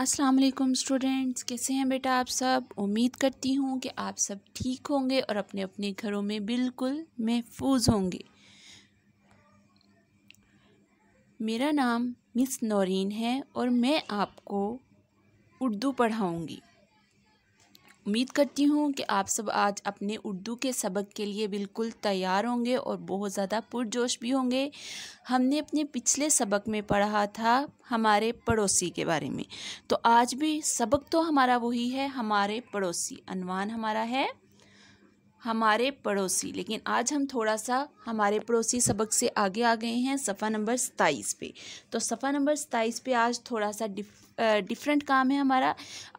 अस्सलाम वालेकुम स्टूडेंट्स कैसे हैं बेटा आप सब उम्मीद करती हूँ कि आप सब ठीक होंगे और अपने अपने घरों में बिल्कुल महफूज होंगे मेरा नाम मिस नौरीन है और मैं आपको उर्दू पढ़ाऊँगी उम्मीद करती हूँ कि आप सब आज अपने उर्दू के सबक के लिए बिल्कुल तैयार होंगे और बहुत ज़्यादा पुरजोश भी होंगे हमने अपने पिछले सबक में पढ़ा था हमारे पड़ोसी के बारे में तो आज भी सबक तो हमारा वही है हमारे पड़ोसी अनवान हमारा है हमारे पड़ोसी लेकिन आज हम थोड़ा सा हमारे पड़ोसी सबक से आगे आ गए हैं सफ़ा नंबर सताईस पे तो सफ़ा नंबर सताईस पे आज थोड़ा सा डिफ डिफरेंट काम है हमारा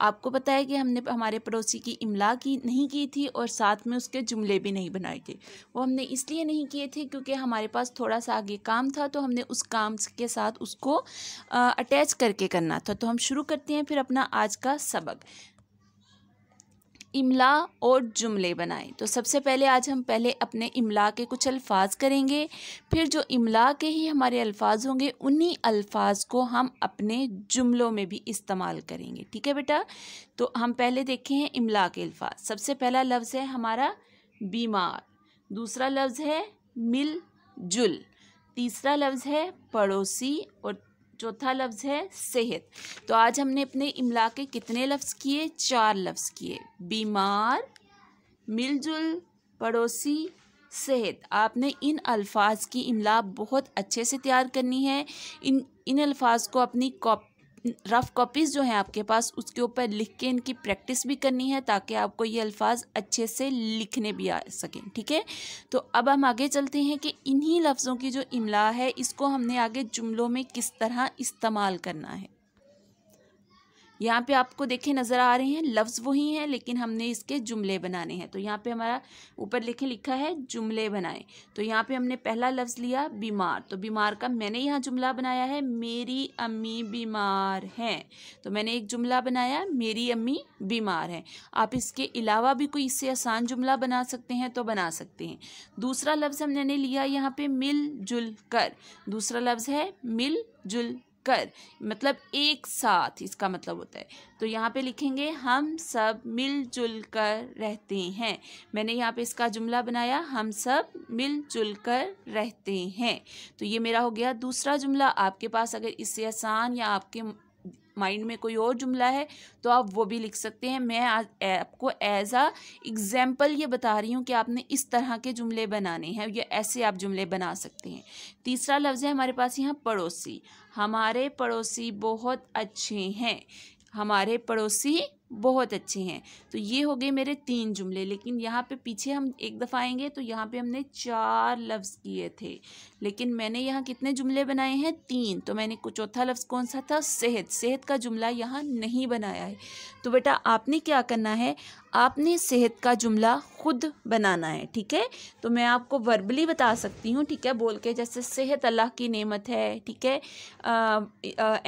आपको पता है कि हमने हमारे पड़ोसी की इमला की नहीं की थी और साथ में उसके जुमले भी नहीं बनाए थे वो हमने इसलिए नहीं किए थे क्योंकि हमारे पास थोड़ा सा आगे काम था तो हमने उस काम के साथ उसको अटैच करके करना था तो हम शुरू करते हैं फिर अपना आज का सबक इमला और जुमले बनाएं तो सबसे पहले आज हम पहले अपने इमला के कुछ अल्फाज करेंगे फिर जो इमला के ही हमारे अल्फाज होंगे उन्हीं अल्फाज को हम अपने जुमलों में भी इस्तेमाल करेंगे ठीक है बेटा तो हम पहले देखे हैं इमला के अल्फाज सबसे पहला लफ्ज़ है हमारा बीमार दूसरा लफ्ज़ है मिल जुल तीसरा लफ्ज़ है पड़ोसी और चौथा लफ्ज़ है सेहत तो आज हमने अपने इमला के कितने लफ्ज़ किए चार लफ्ज़ किए बीमार मिलजुल पड़ोसी सेहत आपने इन अल्फाज की इमला बहुत अच्छे से तैयार करनी है इन इन अल्फाज को अपनी कॉप रफ़ कॉपीज़ जो हैं आपके पास उसके ऊपर लिख के इनकी प्रैक्टिस भी करनी है ताकि आपको ये अल्फाज अच्छे से लिखने भी आ सकें ठीक है तो अब हम आगे चलते हैं कि इन्हीं लफ्ज़ों की जो इमला है इसको हमने आगे जुमलों में किस तरह इस्तेमाल करना है यहाँ पे आपको देखें नज़र आ रहे हैं लफ्ज़ वही हैं लेकिन हमने इसके जुमले बनाने हैं तो यहाँ पे हमारा ऊपर लिखे लिखा है जुमले बनाएं तो यहाँ पे हमने पहला लफ्ज़ लिया बीमार तो बीमार का मैंने यहाँ जुमला बनाया है मेरी अम्मी बीमार हैं तो मैंने एक जुमला बनाया मेरी अम्मी बीमार हैं आप इसके अलावा भी कोई इससे आसान जुमला बना सकते हैं तो बना सकते हैं दूसरा लफ्ज़ हमने लिया यहाँ मिल जुल कर दूसरा लफ्ज़ है जुल कर मतलब एक साथ इसका मतलब होता है तो यहाँ पे लिखेंगे हम सब मिलजुल कर रहते हैं मैंने यहाँ पे इसका जुमला बनाया हम सब मिलजुल कर रहते हैं तो ये मेरा हो गया दूसरा जुमला आपके पास अगर इससे आसान या आपके माइंड में कोई और जुमला है तो आप वो भी लिख सकते हैं मैं आज आपको एज आ एग्जाम्पल ये बता रही हूँ कि आपने इस तरह के जुमले बनाने हैं या ऐसे आप जुमले बना सकते हैं तीसरा लफ्ज़ है हमारे पास यहाँ पड़ोसी हमारे पड़ोसी बहुत अच्छे हैं हमारे पड़ोसी बहुत अच्छे हैं तो ये हो गए मेरे तीन जुमले लेकिन यहाँ पे पीछे हम एक दफ़ा आएंगे तो यहाँ पे हमने चार लफ्ज़ किए थे लेकिन मैंने यहाँ कितने जुमले बनाए हैं तीन तो मैंने कुछ चौथा लफ्ज़ कौन सा था सेहत सेहत का जुमला यहाँ नहीं बनाया है तो बेटा आपने क्या करना है आपने सेहत का जुमला खुद बनाना है ठीक है तो मैं आपको वर्बली बता सकती हूँ ठीक है बोल के जैसे सेहत अल्लाह की नेमत है ठीक है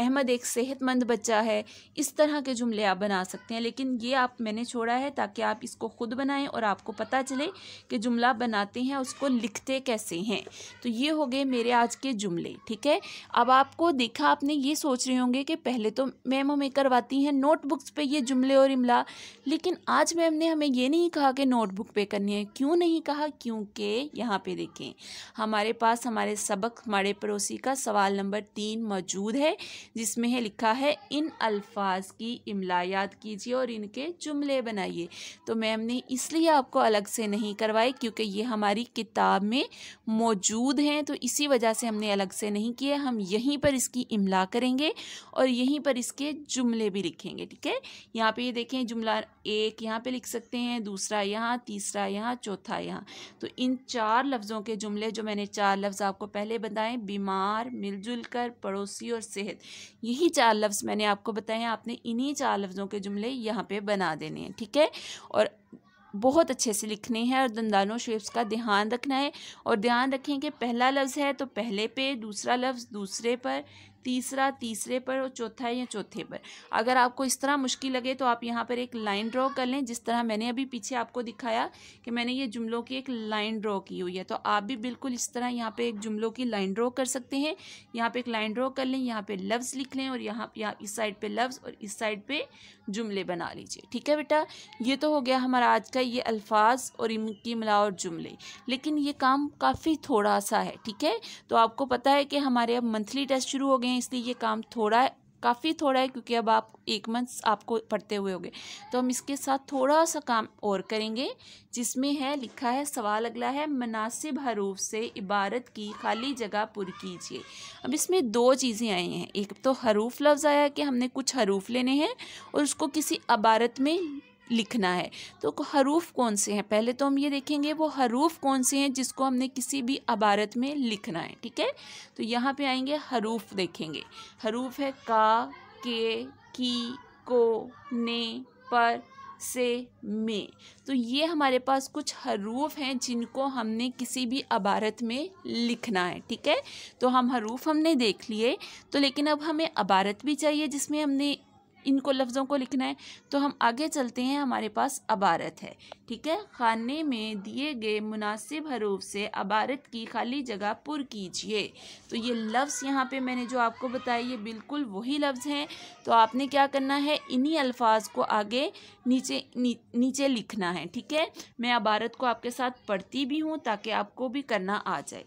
अहमद एक सेहतमंद बच्चा है इस तरह के जुमले आप बना सकते हैं लेकिन ये आप मैंने छोड़ा है ताकि आप इसको खुद बनाएं और आपको पता चले कि जुमला बनाते हैं उसको लिखते कैसे हैं तो ये हो गए मेरे आज के जुमले ठीक है अब आपको देखा आपने ये सोच रहे होंगे कि पहले तो मैम हमें करवाती हैं नोटबुक्स पर ये जुमले और इमला लेकिन आज मैम ने हमें ये नहीं कहा कि नोटबुक पे करनी है क्यों नहीं कहा क्योंकि यहाँ पे देखें हमारे पास हमारे सबक हमारे पड़ोसी का सवाल नंबर तीन मौजूद है जिसमें है लिखा है इन अल्फाज की इमला याद कीजिए और इनके जुमले बनाइए तो मैम ने इसलिए आपको अलग से नहीं करवाए क्योंकि ये हमारी किताब में मौजूद हैं तो इसी वजह से हमने अलग से नहीं किया हम यहीं पर इसकी इमला करेंगे और यहीं पर इसके जुमले भी लिखेंगे ठीक है यहाँ पर ये देखें जुमला एक यहाँ पे लिख सकते हैं दूसरा यहाँ तीसरा यहाँ चौथा यहाँ तो इन चार लफ्ज़ों के जुमले जो मैंने चार लफ्ज़ आपको पहले बताएं बीमार मिलजुल कर पड़ोसी और सेहत यही चार लफ्ज़ मैंने आपको बताए आपने इन्हीं चार लफ्ज़ों के जुमले यहाँ पर बना देने हैं ठीक है और बहुत अच्छे से लिखने हैं और दंदानों शेप्स का ध्यान रखना है और ध्यान रखें कि पहला लफ्ज़ है तो पहले पे दूसरा लफ्ज़ दूसरे पर तीसरा तीसरे पर और चौथा या चौथे पर अगर आपको इस तरह मुश्किल लगे तो आप यहाँ पर एक लाइन ड्रॉ कर लें जिस तरह मैंने अभी पीछे आपको दिखाया कि मैंने ये जुमलों की एक लाइन ड्रॉ की हुई है तो आप भी बिल्कुल इस तरह यहाँ पर एक जुमलों की लाइन ड्रॉ कर सकते हैं यहाँ पर एक लाइन ड्रॉ कर लें यहाँ पर लफ्ज़ लिख लें और यहाँ यहाँ इस साइड पर लफ्ज़ और इस साइड पर जुमले बना लीजिए ठीक है बेटा ये तो हो गया हमारा आज का ये अल्फाज और इनकी मिलावट जुमले लेकिन ये काम काफ़ी थोड़ा सा है ठीक है तो आपको पता है कि हमारे अब मंथली टेस्ट शुरू हो गए हैं इसलिए ये काम थोड़ा काफ़ी थोड़ा है क्योंकि अब आप एक मंथ आपको पढ़ते हुए होंगे तो हम इसके साथ थोड़ा सा काम और करेंगे जिसमें है लिखा है सवाल अगला है मुनासिब हरूफ से इबारत की खाली जगह पुर कीजिए अब इसमें दो चीज़ें आई हैं एक तो हरूफ लफ्ज़ आया कि हमने कुछ हरूफ लेने हैं और उसको किसी इबारत में लिखना है तो हरूफ कौन से हैं पहले तो हम ये देखेंगे वो हरूफ कौन से हैं जिसको हमने किसी भी अबारत में लिखना है ठीक है तो यहाँ पे आएंगे हरूफ देखेंगे हरूफ है का के की को ने पर से में तो ये हमारे पास कुछ हरूफ हैं जिनको हमने किसी भी अबारत में लिखना है ठीक है तो हम हरूफ हमने देख लिए तो लेकिन अब हमें अबारत भी चाहिए जिसमें हमने इनको लफ्ज़ों को लिखना है तो हम आगे चलते हैं हमारे पास अबारत है ठीक है खाने में दिए गए मुनासिब हरूफ से अबारत की खाली जगह पुर कीजिए तो ये लफ्ज़ यहाँ पे मैंने जो आपको बताया ये बिल्कुल वही लफ्ज़ हैं तो आपने क्या करना है इन्हीं अल्फाज को आगे नीचे नी, नीचे लिखना है ठीक है मैं अबारत को आपके साथ पढ़ती भी हूँ ताकि आपको भी करना आ जाए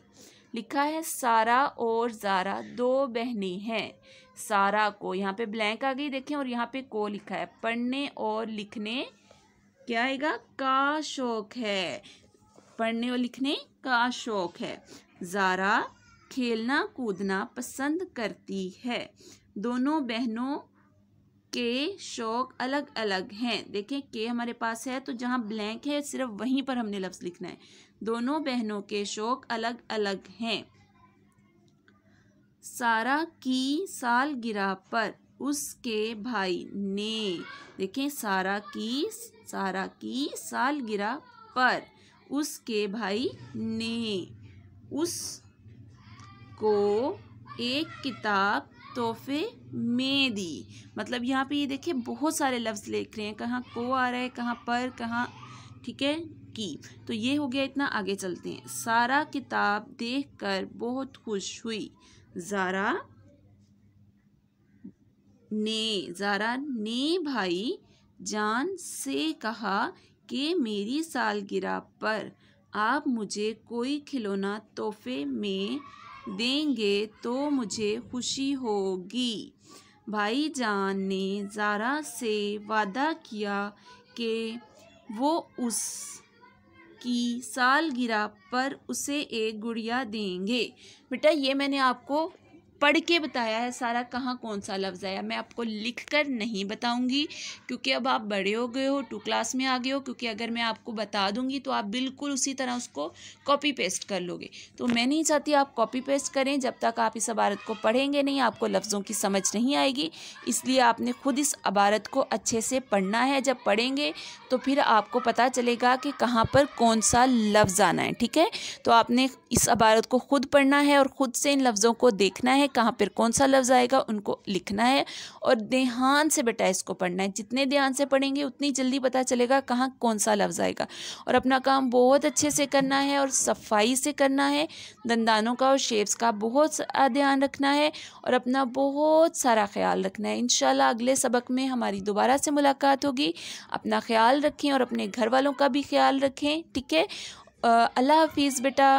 लिखा है सारा और ज़ारा दो बहनें हैं सारा को यहाँ पे ब्लैंक आ गई देखें और यहाँ पे को लिखा है पढ़ने और लिखने क्या आएगा का शौक है पढ़ने और लिखने का शौक है जारा खेलना कूदना पसंद करती है दोनों बहनों के शौक अलग अलग हैं देखें के हमारे पास है तो जहाँ ब्लैंक है सिर्फ वहीं पर हमने लफ्ज़ लिखना है दोनों बहनों के शौक अलग अलग हैं सारा की सालगिरह पर उसके भाई ने देखें सारा की सारा की सालगिरह पर उसके भाई ने उस को एक किताब तोहफे में दी मतलब यहाँ पे ये देखिए बहुत सारे लफ्ज़ लिख रहे हैं कहाँ को आ रहा है कहाँ पर कहाँ ठीक है की तो ये हो गया इतना आगे चलते हैं सारा किताब देखकर बहुत खुश हुई ज़ारा ने ज़ारा ने भाई जान से कहा कि मेरी सालगिरह पर आप मुझे कोई खिलौना तोहफे में देंगे तो मुझे खुशी होगी भाई जान ने ज़ारा से वादा किया कि वो उस की सालगिरह पर उसे एक गुड़िया देंगे बेटा ये मैंने आपको पढ़ के बताया है सारा कहाँ कौन सा लफ्ज़ आया मैं आपको लिख कर नहीं बताऊंगी क्योंकि अब आप बड़े हो गए हो टू क्लास में आ गए हो क्योंकि अगर मैं आपको बता दूंगी तो आप बिल्कुल उसी तरह उसको कॉपी पेस्ट कर लोगे तो मैं नहीं चाहती आप कॉपी पेस्ट करें जब तक आप इस अबारत को पढ़ेंगे नहीं आपको लफ्ज़ों की समझ नहीं आएगी इसलिए आपने खुद इस अबारत को अच्छे से पढ़ना है जब पढ़ेंगे तो फिर आपको पता चलेगा कि कहाँ पर कौन सा लफ्ज़ आना है ठीक है तो आपने इस अबारत को खुद पढ़ना है और ख़ुद से इन लफ्ज़ों को देखना है है कहाँ पर कौन सा लफ्ज़ आएगा उनको लिखना है और ध्यान से बेटा इसको पढ़ना है जितने ध्यान से पढ़ेंगे उतनी जल्दी पता चलेगा कहाँ कौन सा लफ्ज़ आएगा और अपना काम बहुत अच्छे से करना है और सफाई से करना है दंदानों का और शेप्स का बहुत ध्यान रखना है और अपना बहुत सारा ख्याल रखना है इन अगले सबक में हमारी दोबारा से मुलाकात होगी अपना ख्याल रखें और अपने घर वालों का भी ख्याल रखें ठीक है अल्लाह हाफिज़ बेटा